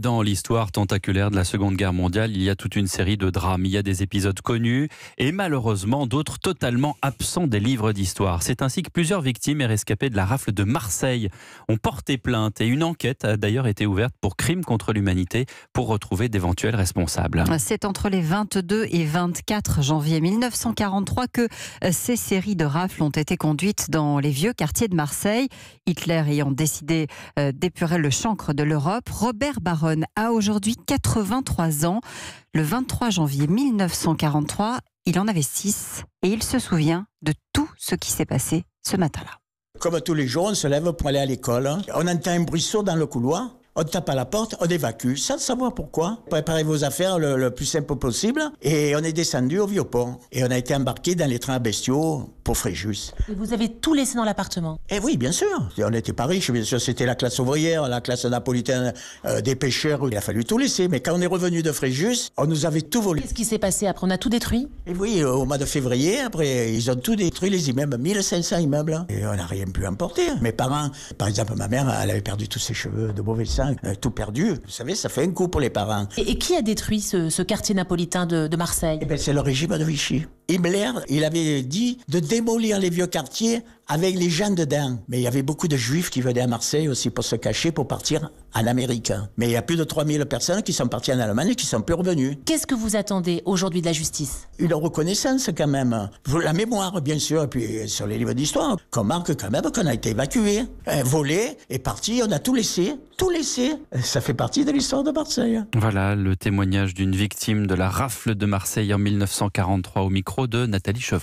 dans l'histoire tentaculaire de la Seconde Guerre mondiale, il y a toute une série de drames. Il y a des épisodes connus et malheureusement d'autres totalement absents des livres d'histoire. C'est ainsi que plusieurs victimes et rescapés de la rafle de Marseille ont porté plainte et une enquête a d'ailleurs été ouverte pour crimes contre l'humanité pour retrouver d'éventuels responsables. C'est entre les 22 et 24 janvier 1943 que euh, ces séries de rafles ont été conduites dans les vieux quartiers de Marseille. Hitler ayant décidé euh, d'épurer le chancre de l'Europe, Robert Bar a aujourd'hui 83 ans. Le 23 janvier 1943, il en avait 6 et il se souvient de tout ce qui s'est passé ce matin-là. Comme tous les jours, on se lève pour aller à l'école. On entend un bruit sourd dans le couloir on tape à la porte, on évacue, sans savoir pourquoi. Préparez vos affaires le, plus simple possible. Et on est descendu au Vieux-Port. Et on a été embarqué dans les trains bestiaux pour Fréjus. Et vous avez tout laissé dans l'appartement Eh oui, bien sûr. On n'était pas riches, bien sûr. C'était la classe ouvrière, la classe napolitaine euh, des pêcheurs. Il a fallu tout laisser. Mais quand on est revenu de Fréjus, on nous avait tout volé. Qu'est-ce qui s'est passé après On a tout détruit Eh oui, euh, au mois de février, après, ils ont tout détruit, les immeubles, 1500 immeubles. Et on n'a rien pu emporter. Mes parents, par exemple, ma mère, elle avait perdu tous ses cheveux de mauvais sang. Euh, tout perdu, Vous savez, ça fait un coup pour les parents. Et, qui a détruit ce, quartier napolitain de, Marseille eh ben, C'est le régime de Vichy. Himmler, il avait dit de démolir les vieux quartiers avec les gens dedans. Mais il y avait beaucoup de juifs qui venaient à Marseille aussi pour se cacher, pour partir en Amérique. Mais il y a plus de 3000 personnes qui sont parties en Allemagne et qui sont plus revenues. Qu'est-ce que vous attendez aujourd'hui de la justice Une reconnaissance quand même. La mémoire, bien sûr, et puis euh, sur les livres d'histoire, qu'on marque quand même qu'on a été évacué, euh, volé et parti, on a tout laissé. Tout laissé. Euh, ça fait partie de l'histoire de Marseille. Voilà le témoignage d'une victime de la rafle de Marseille en 1943 au micro de Nathalie Chevron.